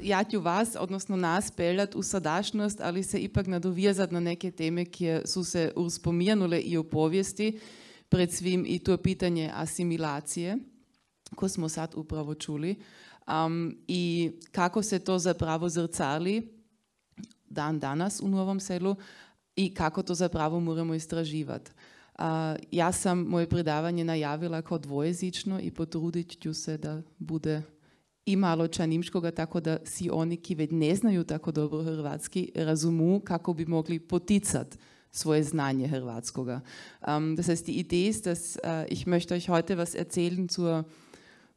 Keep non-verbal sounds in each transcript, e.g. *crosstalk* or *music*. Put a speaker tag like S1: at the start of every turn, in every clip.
S1: ja ću, vas, odnosno nas, peljat u sadašnost, ali se ipak nadovijezat na neke teme koje su se uspomijanule i u povijesti, pred svim i to pitanje asimilacije, ko smo sad upravo čuli, i kako se to zapravo zrcali dan danas u Novom selu i kako to zapravo moramo istraživati. ja sam moje predavanje najavila kao dvojezično i potrudit ću se da bude i malo čanimškoga, tako da si oni ki već ne znaju tako dobro hrvatski, razumu kako bi mogli poticat svoje Znanje Hrvatskoga. Um, das heißt, die Idee ist, dass äh, ich möchte euch heute was erzählen zur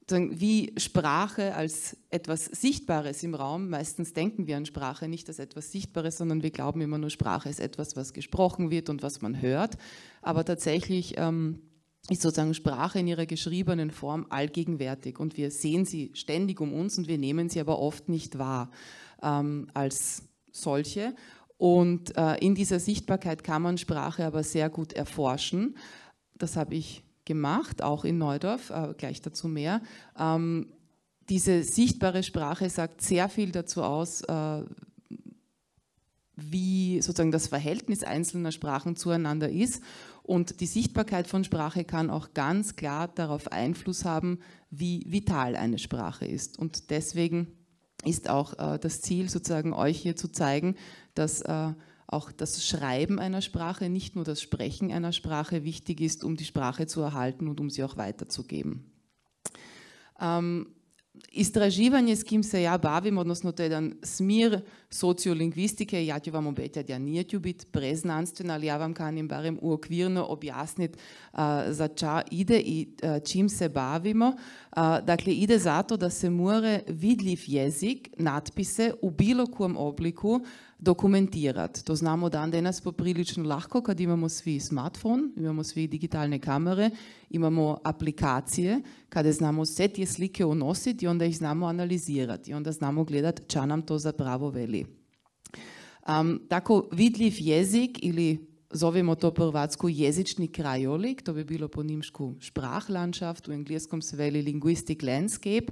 S1: wie Sprache als etwas Sichtbares im Raum, meistens denken wir an Sprache nicht als etwas Sichtbares, sondern wir glauben immer nur, Sprache ist etwas, was gesprochen wird und was man hört. Aber tatsächlich ähm, ist sozusagen Sprache in ihrer geschriebenen Form allgegenwärtig und wir sehen sie ständig um uns und wir nehmen sie aber oft nicht wahr ähm, als solche. Und äh, in dieser Sichtbarkeit kann man Sprache aber sehr gut erforschen. Das habe ich gemacht, auch in Neudorf, äh, gleich dazu mehr. Ähm, diese sichtbare Sprache sagt sehr viel dazu aus, äh, wie sozusagen das Verhältnis einzelner Sprachen zueinander ist und die Sichtbarkeit von Sprache kann auch ganz klar darauf Einfluss haben, wie vital eine Sprache ist. Und deswegen ist auch äh, das Ziel, sozusagen euch hier zu zeigen, dass äh, auch das Schreiben einer Sprache, nicht nur das Sprechen einer Sprache wichtig ist, um die Sprache zu erhalten und um sie auch weiterzugeben. Ähm, istraživanje s kim se ja bavim, odnosno to je jedan smir sociolingvistike, ja ću vam obetjati, ja nije ću biti preznanstvena, ali ja vam kanim barem uokvirno objasniti za ča ide i čim se bavimo. dakle, ide zato da se more vidljiv jezik, natpise u bilo kojem obliku dokumentirati. To znamo dan danas poprilično lahko kad imamo svi smartphone, imamo svi digitalne kamere, imamo aplikacije kada znamo sve te slike unositi i onda ih znamo analizirati i onda znamo gledati ča nam to zapravo veli. tako vidljiv jezik ili zovemo to prvatsko jezični krajolik, to bi bilo po nimšku Sprachlandschaft, u engleskom se veli linguistic landscape.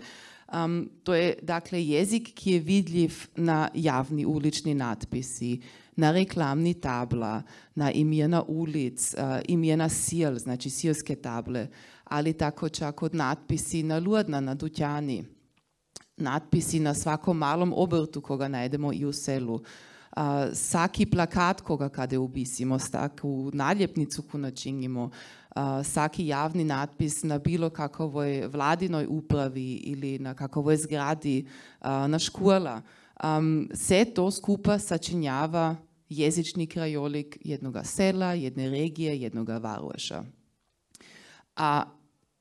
S1: to je dakle jezik ki je vidljiv na javni ulični natpisi, na reklamni tabla, na imena ulic, uh, imena sil, znači silske table, ali tako čak od natpisi na Ludna, na Dutjani, natpisi na svakom malom obrtu koga najdemo i u selu. Saki plakat, koga kada kade obisimo, naljepnicu, koju načinimo, javni natpis na bilo kakovoj vladinoj upravi ili na kakovoj zgradi, na škola, sve to skupa sačinjava jezični krajolik jednoga sela, jedne regije, jednoga varoša. A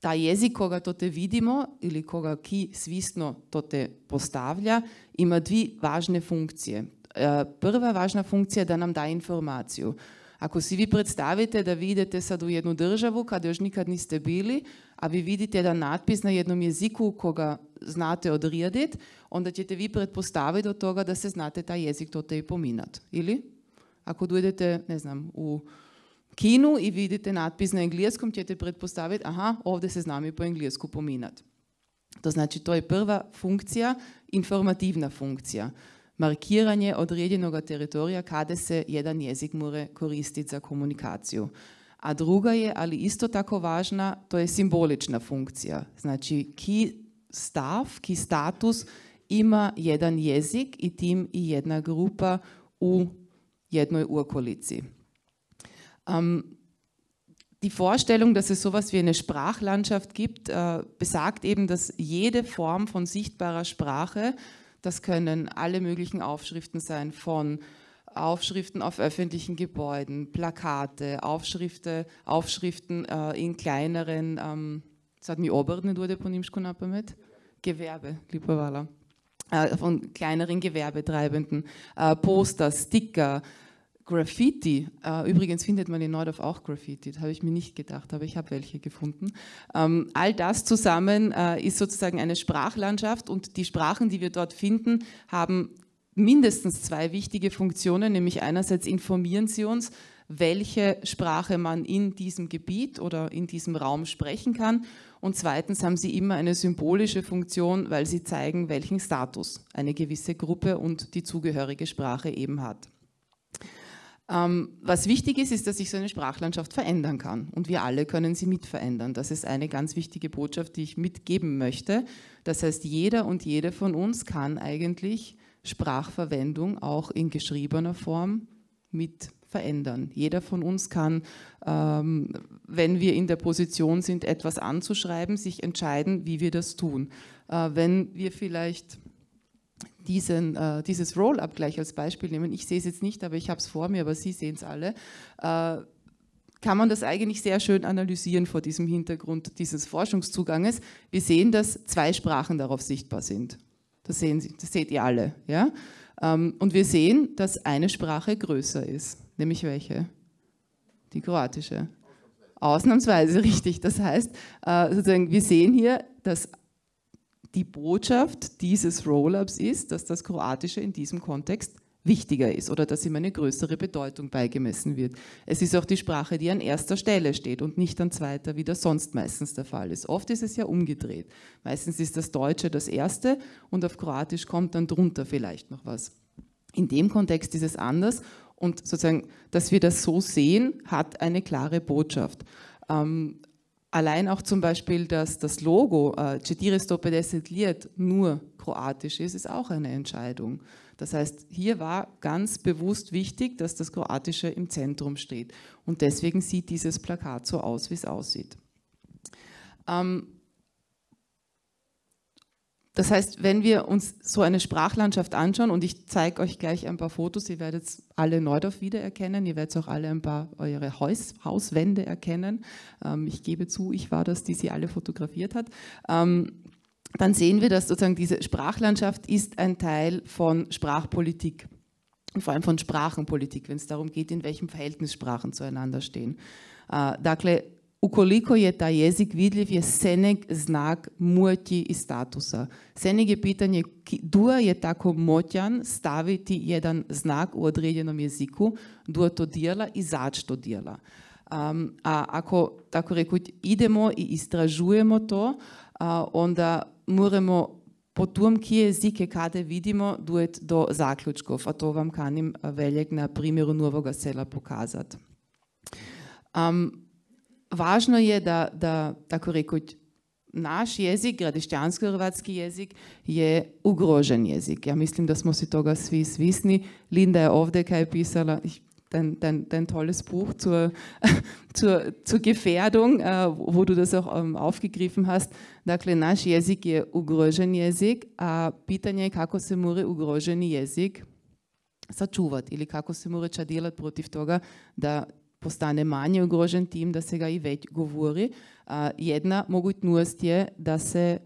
S1: taj jezik koga to te vidimo ili koga ki svisno to te postavlja, ima dvije važne funkcije. Eh, prva važna funkcija je da nam da informaciju. Ako si vi predstavite da vi idete sad u jednu državu kada još nikad niste bili, a vi vidite jedan natpis na jednom jeziku koga znate odrijedit, onda ćete vi pretpostaviti od toga da se znate taj jezik to te i pominat. Ili? Ako dojdete, ne znam, u Kinu i vidite natpis na engleskom, ćete pretpostaviti, aha, ovdje se znam i po englijesku pominat. To znači, to je prva funkcija, informativna funkcija. markiranje određenog teritorija kada se jedan jezik more koristiti za komunikaciju. A druga je, ali isto tako važna, to je simbolična funkcija. Znači, ki stav, ki status ima jedan jezik i tim i jedna grupa u jednoj Urkolici. Ähm, die Vorstellung, dass es sowas wie eine Sprachlandschaft gibt, äh, besagt eben, dass jede Form von sichtbarer Sprache das können alle möglichen Aufschriften sein von Aufschriften auf öffentlichen Gebäuden, Plakate, Aufschrifte, Aufschriften äh, in kleineren, ähm, sagt mir oberen wurde mit Gewerbe, lieber Wala. Äh, von kleineren Gewerbetreibenden, äh, Poster, Sticker, Graffiti, äh, übrigens findet man in Neudorf auch Graffiti, das habe ich mir nicht gedacht, aber ich habe welche gefunden. Ähm, all das zusammen äh, ist sozusagen eine Sprachlandschaft und die Sprachen, die wir dort finden, haben mindestens zwei wichtige Funktionen, nämlich einerseits informieren sie uns, welche Sprache man in diesem Gebiet oder in diesem Raum sprechen kann und zweitens haben sie immer eine symbolische Funktion, weil sie zeigen, welchen Status eine gewisse Gruppe und die zugehörige Sprache eben hat. Ähm, was wichtig ist, ist, dass sich so eine Sprachlandschaft verändern kann und wir alle können sie mitverändern. Das ist eine ganz wichtige Botschaft, die ich mitgeben möchte. Das heißt, jeder und jede von uns kann eigentlich Sprachverwendung auch in geschriebener Form mit verändern. Jeder von uns kann, ähm, wenn wir in der Position sind, etwas anzuschreiben, sich entscheiden, wie wir das tun. Äh, wenn wir vielleicht diesen, äh, dieses Roll-up gleich als Beispiel nehmen, ich sehe es jetzt nicht, aber ich habe es vor mir, aber Sie sehen es alle, äh, kann man das eigentlich sehr schön analysieren vor diesem Hintergrund dieses Forschungszuganges. Wir sehen, dass zwei Sprachen darauf sichtbar sind. Das, sehen Sie, das seht ihr alle. Ja? Ähm, und wir sehen, dass eine Sprache größer ist. Nämlich welche? Die kroatische. Ausnahmsweise, *laughs* richtig. Das heißt, äh, sozusagen, wir sehen hier, dass die Botschaft dieses Roll-ups ist, dass das Kroatische in diesem Kontext wichtiger ist oder dass ihm eine größere Bedeutung beigemessen wird. Es ist auch die Sprache, die an erster Stelle steht und nicht an zweiter, wie das sonst meistens der Fall ist. Oft ist es ja umgedreht. Meistens ist das Deutsche das erste und auf Kroatisch kommt dann drunter vielleicht noch was. In dem Kontext ist es anders und sozusagen, dass wir das so sehen, hat eine klare Botschaft. Ähm, Allein auch zum Beispiel, dass das Logo äh, Cetiristope desentliert nur kroatisch ist, ist auch eine Entscheidung. Das heißt, hier war ganz bewusst wichtig, dass das Kroatische im Zentrum steht. Und deswegen sieht dieses Plakat so aus, wie es aussieht. Ähm, das heißt, wenn wir uns so eine Sprachlandschaft anschauen, und ich zeige euch gleich ein paar Fotos, ihr werdet alle Neudorf wiedererkennen, ihr werdet auch alle ein paar eure Haus, Hauswände erkennen. Ähm, ich gebe zu, ich war das, die sie alle fotografiert hat. Ähm, dann sehen wir, dass sozusagen diese Sprachlandschaft ist ein Teil von Sprachpolitik und vor allem von Sprachenpolitik, wenn es darum geht, in welchem Verhältnis Sprachen zueinander stehen. Äh, Dacle Ukoliko je taj jezik vidljiv, je seneg znak moći i statusa. Seneg je pitanje dua je tako moćan staviti jedan znak u određenom jeziku, dua to dijela i zač to dijela. a ako tako rekuć idemo i istražujemo to, onda moramo po tom kje jezike kada vidimo duet do zaključkov, a to vam kanim veljek na primjeru Novoga sela pokazati. Um, važno je da, da tako rekuć, naš jezik, gradišćansko-hrvatski jezik, je ugrožen jezik. Ja mislim da smo si toga svi svisni. Linda je ovdje kaj je pisala ten ten, ten tolles Buch zur, *laughs* zur, zur Gefährdung, äh, wo du das auch ähm, aufgegriffen hast. Dakle, naš jezik je ugrožen jezik, a pitanje je kako se mora ugroženi jezik sačuvati ili kako se more čadilati protiv toga da postane manje ugrožen tim da se ga i već govori, jedna mogućnost je da se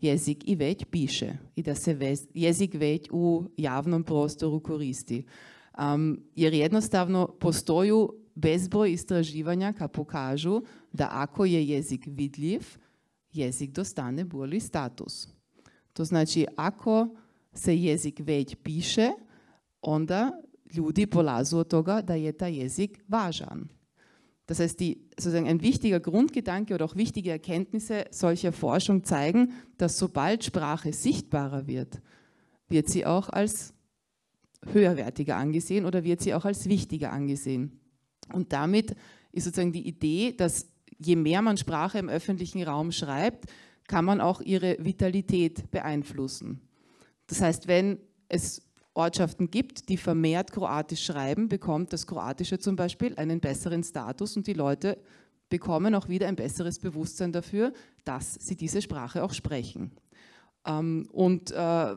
S1: jezik i već piše i da se jezik već u javnom prostoru koristi. jer jednostavno postoju bezbroj istraživanja ka pokažu da ako je jezik vidljiv, jezik dostane bolji status. To znači ako se jezik već piše, onda ljudi polazu od toga da je taj jezik važan. Das heißt, die, sozusagen ein wichtiger Grundgedanke oder auch wichtige Erkenntnisse solcher Forschung zeigen, dass sobald Sprache sichtbarer wird, wird sie auch als höherwertiger angesehen oder wird sie auch als wichtiger angesehen. Und damit ist sozusagen die Idee, dass je mehr man Sprache im öffentlichen Raum schreibt, kann man auch ihre Vitalität beeinflussen. Das heißt, wenn es Ortschaften gibt, die vermehrt Kroatisch schreiben, bekommt das Kroatische zum Beispiel einen besseren Status und die Leute bekommen auch wieder ein besseres Bewusstsein dafür, dass sie diese Sprache auch sprechen. Ähm, und äh,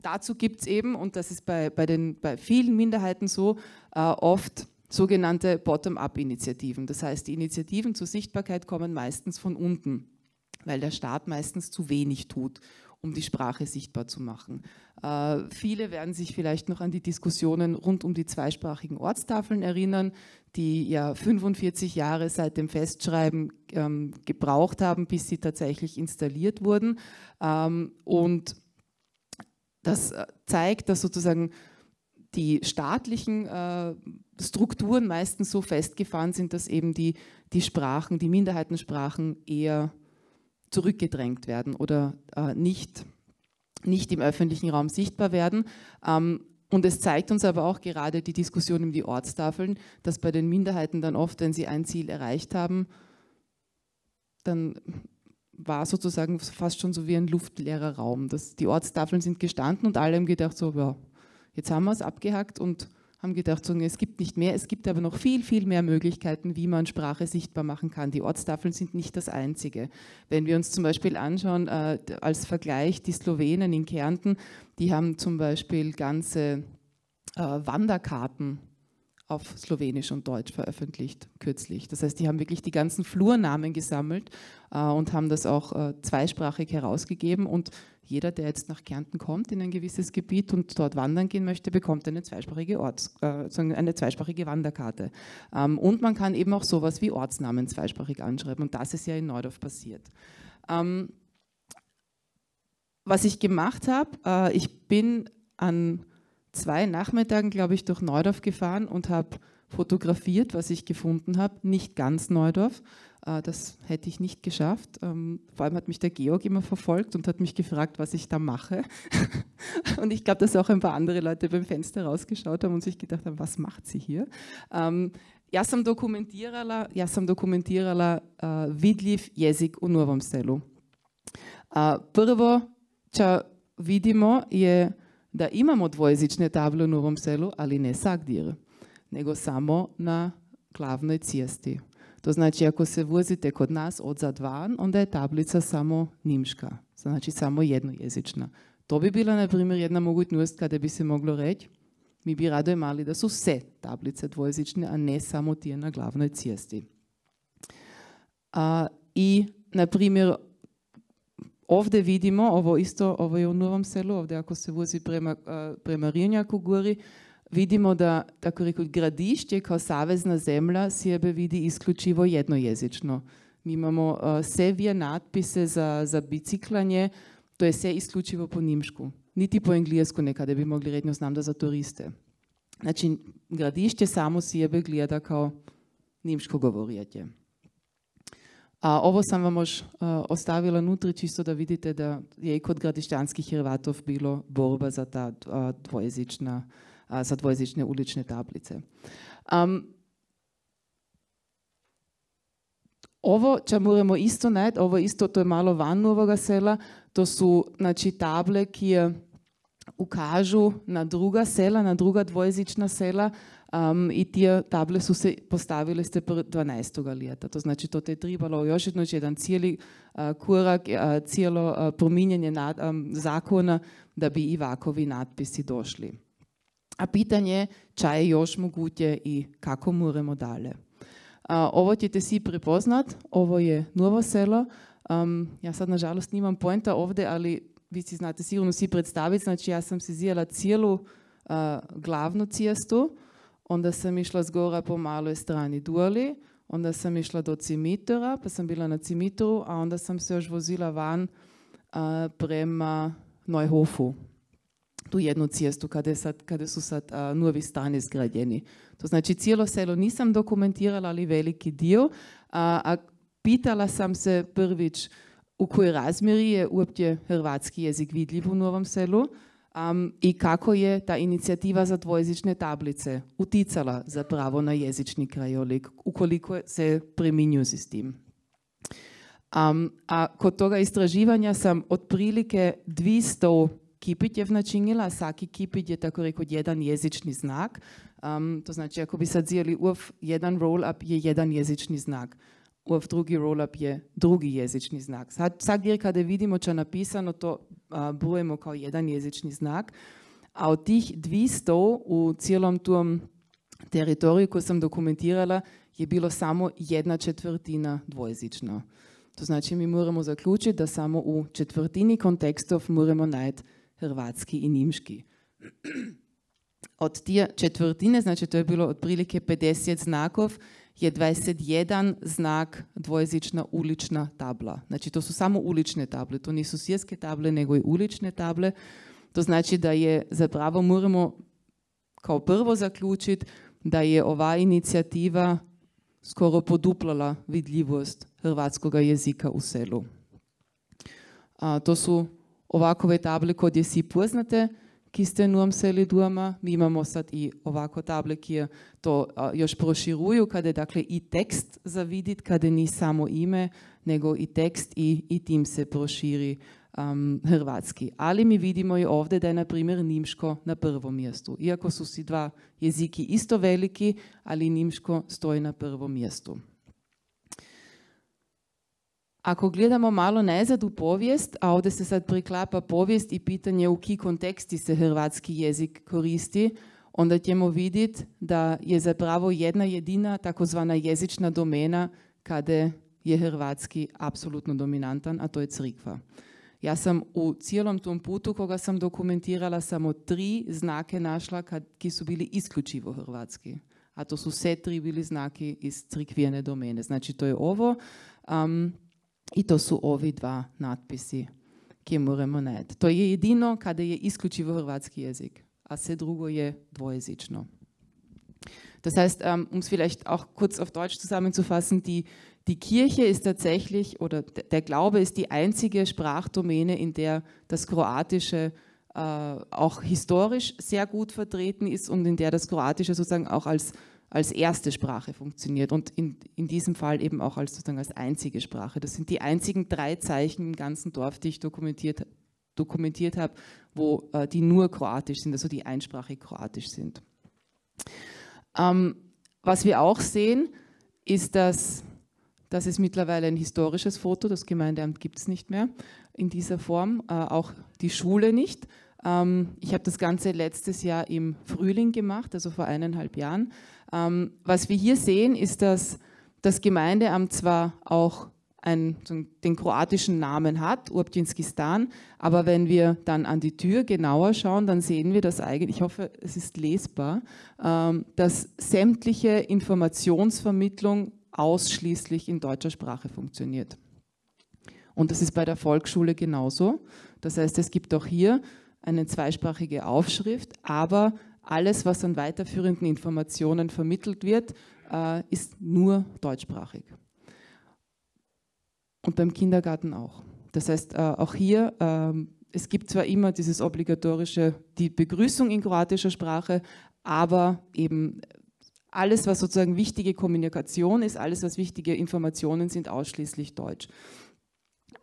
S1: dazu gibt es eben, und das ist bei, bei, den, bei vielen Minderheiten so, äh, oft sogenannte Bottom-up-Initiativen. Das heißt, die Initiativen zur Sichtbarkeit kommen meistens von unten, weil der Staat meistens zu wenig tut um die Sprache sichtbar zu machen. Äh, viele werden sich vielleicht noch an die Diskussionen rund um die zweisprachigen Ortstafeln erinnern, die ja 45 Jahre seit dem Festschreiben ähm, gebraucht haben, bis sie tatsächlich installiert wurden. Ähm, und das äh, zeigt, dass sozusagen die staatlichen äh, Strukturen meistens so festgefahren sind, dass eben die, die Sprachen, die Minderheitensprachen eher zurückgedrängt werden oder äh, nicht, nicht im öffentlichen Raum sichtbar werden. Ähm, und es zeigt uns aber auch gerade die Diskussion um die Ortstafeln, dass bei den Minderheiten dann oft, wenn sie ein Ziel erreicht haben, dann war sozusagen fast schon so wie ein luftleerer Raum. Das, die Ortstafeln sind gestanden und alle haben gedacht, so, ja, jetzt haben wir es abgehackt und haben gedacht, so, es gibt nicht mehr, es gibt aber noch viel, viel mehr Möglichkeiten, wie man Sprache sichtbar machen kann. Die Ortstafeln sind nicht das Einzige. Wenn wir uns zum Beispiel anschauen, äh, als Vergleich die Slowenen in Kärnten, die haben zum Beispiel ganze äh, Wanderkarten auf Slowenisch und Deutsch veröffentlicht kürzlich. Das heißt, die haben wirklich die ganzen Flurnamen gesammelt äh, und haben das auch äh, zweisprachig herausgegeben. Und jeder, der jetzt nach Kärnten kommt in ein gewisses Gebiet und dort wandern gehen möchte, bekommt eine zweisprachige, Orts, äh, eine zweisprachige Wanderkarte. Ähm, und man kann eben auch sowas wie Ortsnamen zweisprachig anschreiben. Und das ist ja in Neudorf passiert. Ähm, was ich gemacht habe, äh, ich bin an zwei Nachmittagen, glaube ich, durch Neudorf gefahren und habe fotografiert, was ich gefunden habe. Nicht ganz Neudorf, äh, das hätte ich nicht geschafft. Ähm, vor allem hat mich der Georg immer verfolgt und hat mich gefragt, was ich da mache. *laughs* Und ich glaube, dass auch ein paar andere Leute beim Fenster rausgeschaut haben und sich gedacht haben, was macht sie hier? Ähm, jasam dokumentirala, jasam dokumentirala vidljiv äh, jezik u novom selu. Äh, Prvo, ča vidimo je da imamo dvojezične table u Novom selu, ali ne sagdir, nego samo na glavnoj cijesti. To znači, ako se vozite kod nas odzad van, onda je tablica samo nimška, znači samo jednojezična. To bi bila, na primjer, jedna mogućnost kada bi se moglo reći, mi bi rado imali da su sve tablice dvojezične, a ne samo tije na glavnoj cijesti. I, na primjer, ovde vidimo ovo isto, ovo je u Novom selu, ovde ako se vozi prema, a, prema Rijunjaku gori, vidimo da, tako reku, gradišće kao savezna zemlja sebe vidi isključivo jednojezično. Mi imamo a, se vije natpise za, za biciklanje, to je se isključivo po nimšku. Niti po englijesku nekada bi mogli redno znam da za turiste. Znači, gradišće samo sebe gleda kao nimško govorijatje. Znači, A ovo sam vam još eh, ostavila nutri čisto da vidite da je i kod gradišćanskih Hrvatov bilo borba za ta eh, dvojezična, eh, za dvojezične ulične tablice. Um, Ovo če moramo isto najti, ovo isto, to je malo van ovoga sela, to su znači, table, ki ukažu na druga sela, na druga dvojezična sela, um, i ti table su se postavile ste 12. lijeta. To znači, to je trebalo još je jedan cijeli uh, korak, cijelo uh, prominjenje zakona da bi i vakovi natpisi došli. A pitanje ča je još moguće i kako moramo dalje. ovo ćete si prepoznat, ovo je novo selo. Um, ja sad nažalost nimam poenta ovdje, ali vi si znate sigurno si predstaviti. Znači ja sam si zijela cijelu glavnu cijestu, onda sam išla zgora po maloj strani Duali, onda sam išla do Cimitora, pa sam bila na Cimitoru, a onda sam se još vozila van prema Neuhofu. Tu jednu cijestu kada, sad, kada su sad novi stani zgradjeni. To znači cijelo selo nisam dokumentirala, ali veliki dio. A, pitala sam se prvič u kojoj razmjeri je uopće hrvatski jezik vidljiv u Novom selu, i kako je ta inicijativa za dvojezične tablice uticala zapravo na jezični krajolik, ukoliko se preminju s tim. a kod toga istraživanja sam otprilike 200 kipitjev načinila, svaki kipit je tako rekao jedan jezični znak. to znači, ako bi sad zjeli uf, jedan roll-up je jedan jezični znak, uf drugi roll-up je drugi jezični znak. Sad, sad jer kada vidimo, če napisano to brujemo kao jedan jezični znak, a od tih 200 u cijelom tom teritoriju koju sam dokumentirala je bilo samo jedna četvrtina dvojezično. To znači mi moramo zaključiti da samo u četvrtini kontekstov moramo najti hrvatski i nimški. Od tije četvrtine, znači to je bilo otprilike 50 znakov, je 21 znak dvojezična ulična tabla. Znači to su samo ulične table, to nisu svjetske table nego i ulične table. To znači da je pravo, moramo kao prvo zaključiti da je ova inicijativa skoro poduplala vidljivost hrvatskog jezika u selu. to su ovakove table kod je si poznate, ki ste nam seli doma. Mi imamo sad i ovako table ki je to a, još proširuju, kada je dakle i tekst za vidit, kada ni samo ime, nego i tekst i, i tim se proširi um, hrvatski. Ali mi vidimo i ovdje da je, na primjer, Nimško na prvom mjestu. Iako su si dva jeziki isto veliki, ali Nimško stoji na prvom mjestu. Ako gledamo malo nazad u povijest, a ovdje se sad priklapa povijest i pitanje u ki konteksti se hrvatski jezik koristi, onda ćemo vidjeti da je zapravo jedna jedina takozvana jezična domena kada je hrvatski apsolutno dominantan, a to je crikva. Ja sam u cijelom tom putu koga sam dokumentirala samo tri znake našla ki su bili isključivo hrvatski. A to su sve tri bili znaki iz crikvijene domene. Znači to je ovo. I to su ovi dva natpisi kje moramo To je jedino kada je isključivo hrvatski jezik, a sve drugo je dvojezično. Das heißt, ähm, um es vielleicht auch kurz auf Deutsch zusammenzufassen, die, die Kirche ist tatsächlich, oder der Glaube ist die einzige Sprachdomäne, in der das Kroatische äh, auch historisch sehr gut vertreten ist und in der das Kroatische sozusagen auch als als erste Sprache funktioniert und in, in diesem Fall eben auch als sozusagen als einzige Sprache. Das sind die einzigen drei Zeichen im ganzen Dorf, die ich dokumentiert, dokumentiert habe, wo äh, die nur kroatisch sind, also die einsprachig kroatisch sind. Ähm, was wir auch sehen, ist, dass das ist mittlerweile ein historisches Foto, das Gemeindeamt gibt es nicht mehr in dieser Form, äh, auch die Schule nicht. Ähm, ich habe das Ganze letztes Jahr im Frühling gemacht, also vor eineinhalb Jahren. Ähm, was wir hier sehen, ist, dass das Gemeindeamt zwar auch ein, den kroatischen Namen hat, Urbjinskistan, aber wenn wir dann an die Tür genauer schauen, dann sehen wir das eigentlich, ich hoffe, es ist lesbar, ähm, dass sämtliche Informationsvermittlung ausschließlich in deutscher Sprache funktioniert. Und das ist bei der Volksschule genauso. Das heißt, es gibt auch hier eine zweisprachige Aufschrift, aber alles, was an weiterführenden Informationen vermittelt wird, äh, ist nur deutschsprachig. Und beim Kindergarten auch. Das heißt, äh, auch hier, ähm, es gibt zwar immer dieses obligatorische, die Begrüßung in kroatischer Sprache, aber eben alles, was sozusagen wichtige Kommunikation ist, alles, was wichtige Informationen sind, ausschließlich Deutsch.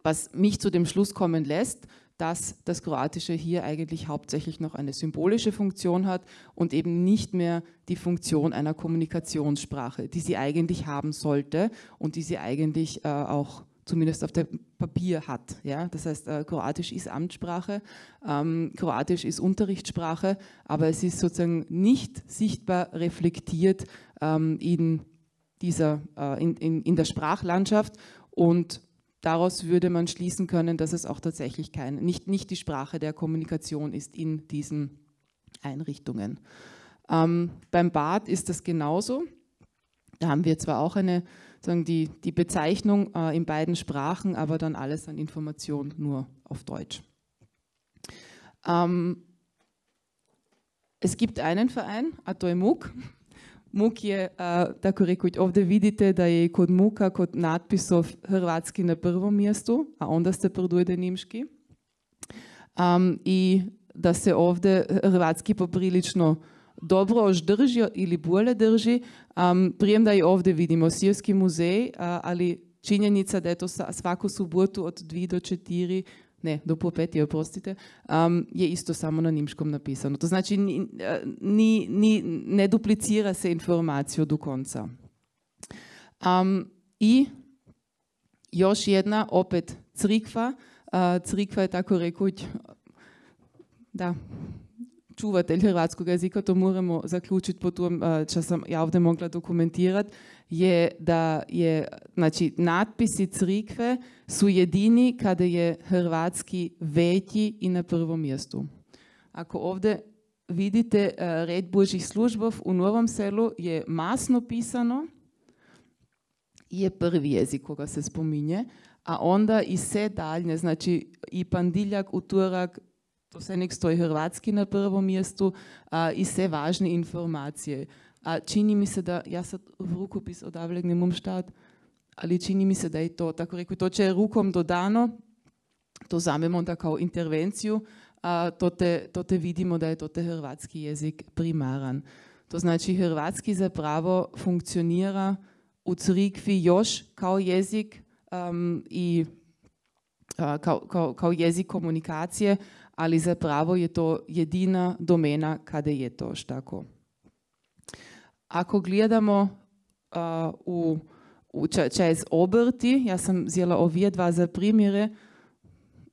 S1: Was mich zu dem Schluss kommen lässt, dass das Kroatische hier eigentlich hauptsächlich noch eine symbolische Funktion hat und eben nicht mehr die Funktion einer Kommunikationssprache, die sie eigentlich haben sollte und die sie eigentlich äh, auch zumindest auf dem Papier hat. Ja? Das heißt, äh, Kroatisch ist Amtssprache, ähm, Kroatisch ist Unterrichtssprache, aber es ist sozusagen nicht sichtbar reflektiert ähm, in, dieser, äh, in, in, in der Sprachlandschaft und daraus würde man schließen können, dass es auch tatsächlich kein, nicht, nicht die Sprache der Kommunikation ist in diesen Einrichtungen. Ähm, beim Bad ist das genauso. Da haben wir zwar auch eine, sagen die, die Bezeichnung äh, in beiden Sprachen, aber dann alles an Information nur auf Deutsch. Ähm, es gibt einen Verein, Atoemuk, Muk je, uh, tako rekoč, ovdje vidite, da je kot muka, kot nadpisov hrvatski na prvem mestu, a onda ste predujde nemški. Um, in da se ovdje hrvatski poprilično dobro oždrži ali bolje drži. Um, prijem, da je ovdje vidimo Sirski muzej, uh, ali činjenica, da je to vsako soboto od 2 do 4 ne, duplo pet oprostite, je isto samo na nimškom napisano. To znači, ni, ni, ne duplicira se informaciju do konca. I još jedna, opet crikva. crikva je tako rekuć, da, čuvatelj hrvatskog jezika, to moramo zaključiti tom što sam ja ovdje mogla dokumentirati, je da je, znači, natpisi crikve su jedini kada je hrvatski veći i na prvom mjestu. Ako ovdje vidite red božih službov u Novom selu je masno pisano, je prvi jezik koga se spominje, a onda i sve daljne, znači i pandiljak, utorak, to se nek stoji hrvatski na prvom mjestu a, i sve važne informacije. čini mi se da, ja sad v rukopis odavle nemam štat, ali čini mi se da je to, tako rekto to će je rukom dodano, to zamemo onda kao intervenciju, to te, to te vidimo da je to te hrvatski jezik primaran. To znači hrvatski zapravo funkcionira u crikvi još kao jezik i kao, kao jezik komunikacije, ali zapravo je to jedina domena kada je to tako. Ako gledamo u, u čez obrti, ja sam zjela ovije dva za primjere,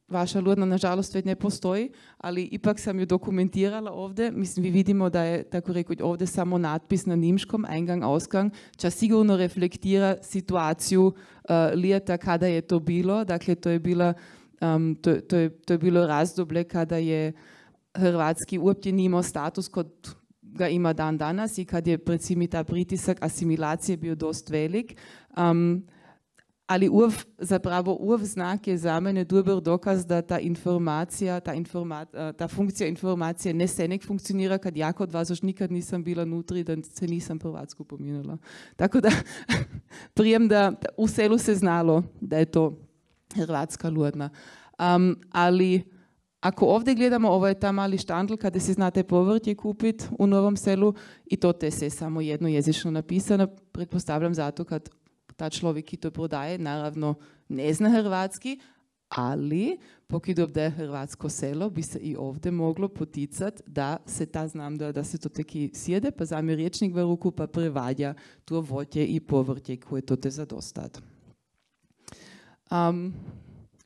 S1: vaša ludna nažalost već ne postoji, ali ipak sam ju dokumentirala ovdje. Mislim, vi vidimo da je, tako rekuć, ovdje samo natpis na nimškom, engang, ausgang, ča sigurno reflektira situaciju uh, kada je to bilo. Dakle, to je bila um, to, to, je, to je bilo razdoblje, kada je hrvatski uopće nimao status kod ga ima dan danas i kad je predsimi ta pritisak asimilacije bio dost velik. Um, ali uf, zapravo uf znak je za mene dobar dokaz da ta informacija, ta, informa, eh, ta funkcija informacije ne se nek funkcionira kad ja kod vas još nikad nisam bila nutri, da se nisam Hrvatsku pominula. Tako da, *laughs* prijem da, da u selu se znalo da je to Hrvatska ludna. ali ako ovdje gledamo, ovo je ta mali štandl kada si znate povrtje kupit u Novom selu i to te se samo jezično napisano. Pretpostavljam zato kad ta človek, i to prodaje, naravno ne zna hrvatski, ali pokud ovdje je hrvatsko selo, bi se i ovdje moglo poticati da se ta znam da, da se to teki sjede, pa zami rječnik v ruku, pa prevadja to voće i povrtje koje to te zadostat. Um,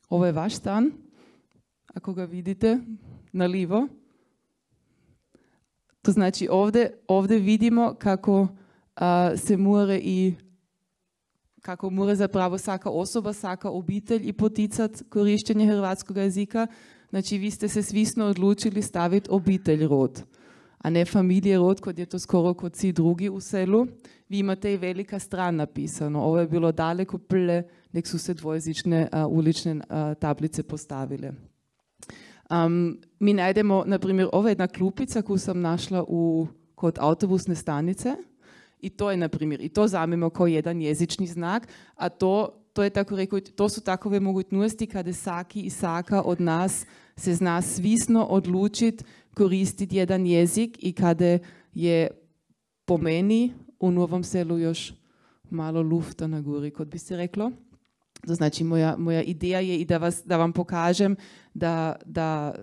S1: ovo je vaš stan, ako ga vidite, na livo. To znači ovdje, ovdje vidimo kako se more i kako mora zapravo svaka osoba, svaka obitelj i poticat korištenje hrvatskog jezika. Znači vi ste se svisno odlučili staviti obitelj rod a ne familije rod, kod je to skoro kod svi drugi u selu, vi imate i velika stran napisano. Ovo je bilo daleko prle nek su se dvojezične ulične tablice postavile. mi najdemo, na primjer, ovo je jedna klupica koju sam našla u, kod autobusne stanice i to je, na primjer, i to zamimo kao jedan jezični znak, a to, je to su takove mogućnosti kada saki i saka od nas se zna svisno odlučiti koristiti jedan jezik i kada je po meni u Novom selu još malo lufta na guri, kod bi se reklo. To znači, moja, moja ideja je i da, vas, da vam pokažem da, da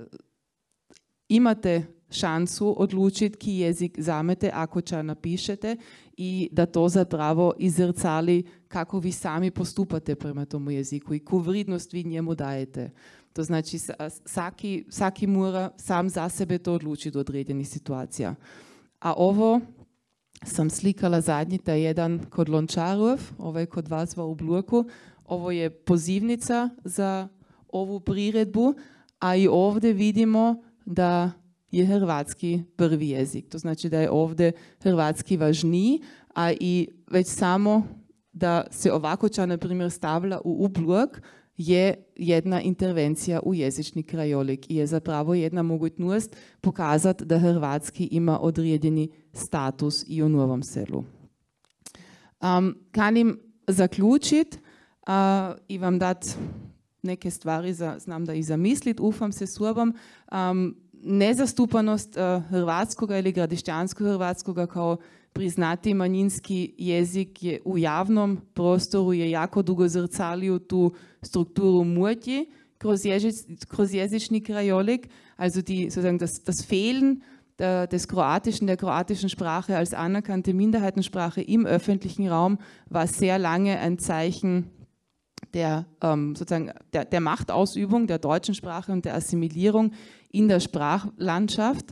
S1: imate šansu odlučiti, ki jezik zamete, ako ča napišete i da to zapravo izrcali kako vi sami postupate prema tomu jeziku i koju vrednost vi njemu dajete. To znači svaki, mora sam za sebe to odlučiti u određenih situacija. A ovo sam slikala zadnji, taj jedan kod Lončarov, ovaj kod vas u Blurku. Ovo je pozivnica za ovu priredbu, a i ovdje vidimo da je hrvatski prvi jezik. To znači da je ovdje hrvatski važniji, a i već samo da se ovako ča, na primjer, stavlja u blok je jedna intervencija u jezični krajolik i je zapravo jedna mogućnost pokazati da hrvatski ima odrijedeni status i u Novom selu. kanim zaključiti i vam dat neke stvari, za, znam da i zamislit, ufam se sobom, nezastupanost hrvatskoga ili gradišćanskog hrvatskoga kao priznati manjinski jezik je u javnom prostoru je jako dugo zrcalio tu Strukturu Murti kroz, jezič, kroz jezični Krajolik, also die, sozusagen das, das Fehlen der, des Kroatischen, der kroatischen Sprache als anerkannte Minderheitensprache im öffentlichen Raum war sehr lange ein Zeichen der, ähm, sozusagen der, der Machtausübung der deutschen Sprache und der Assimilierung in der Sprachlandschaft.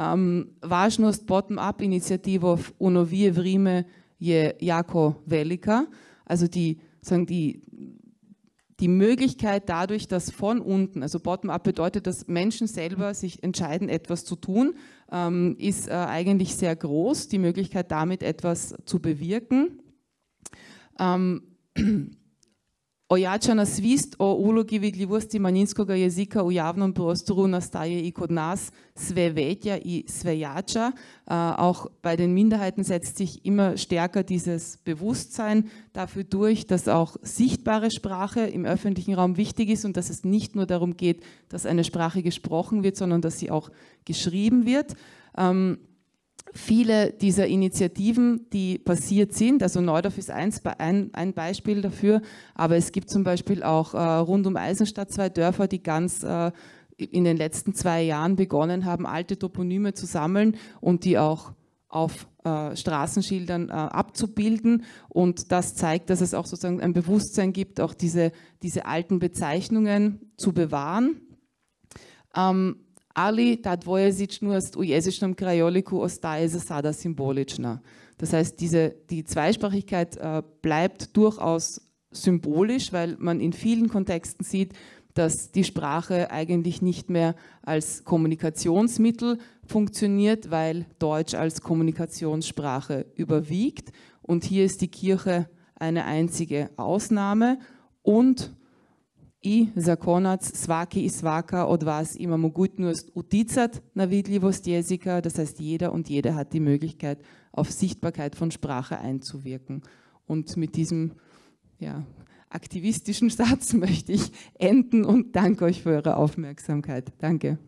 S1: Um, ähm, važnost Bottom-up Initiative u novije Vrime je jako velika. Also die, sagen die, die Möglichkeit dadurch, dass von unten, also Bottom-up bedeutet, dass Menschen selber sich entscheiden, etwas zu tun, um, ähm, ist uh, eigentlich sehr groß, die Möglichkeit damit etwas zu bewirken. Um, ähm, *clears throat* Ojačana svist o ulogi vidljivosti manjinskog jezika u javnom prostoru nastaje i kod nas sve veća i sve jača. Äh, auch bei den Minderheiten setzt sich immer stärker dieses Bewusstsein dafür durch, dass auch sichtbare Sprache im öffentlichen Raum wichtig ist und dass es nicht nur darum geht, dass eine Sprache gesprochen wird, sondern dass sie auch geschrieben wird. Ähm, viele dieser Initiativen, die passiert sind, also Neudorf ist eins, ein, ein Beispiel dafür, aber es gibt zum Beispiel auch äh, rund um Eisenstadt zwei Dörfer, die ganz äh, in den letzten zwei Jahren begonnen haben, alte Toponyme zu sammeln und die auch auf äh, Straßenschildern äh, abzubilden. Und das zeigt, dass es auch sozusagen ein Bewusstsein gibt, auch diese, diese alten Bezeichnungen zu bewahren. Ähm, ali ta dvojezičnost v jezičnem krajoliku ostaje za sada simbolična. Das heißt, diese, die Zweisprachigkeit äh, bleibt durchaus symbolisch, weil man in vielen Kontexten sieht, dass die Sprache eigentlich nicht mehr als Kommunikationsmittel funktioniert, weil Deutsch als Kommunikationssprache überwiegt. Und hier ist die Kirche eine einzige Ausnahme. Und i zakonac svaki i svaka od vas ima mogućnost uticat na vidljivost jezika, das heißt jeder und jede hat die Möglichkeit, auf Sichtbarkeit von Sprache einzuwirken. Und mit diesem ja, aktivistischen *laughs* Satz möchte ich enden und danke euch für eure Aufmerksamkeit. Danke.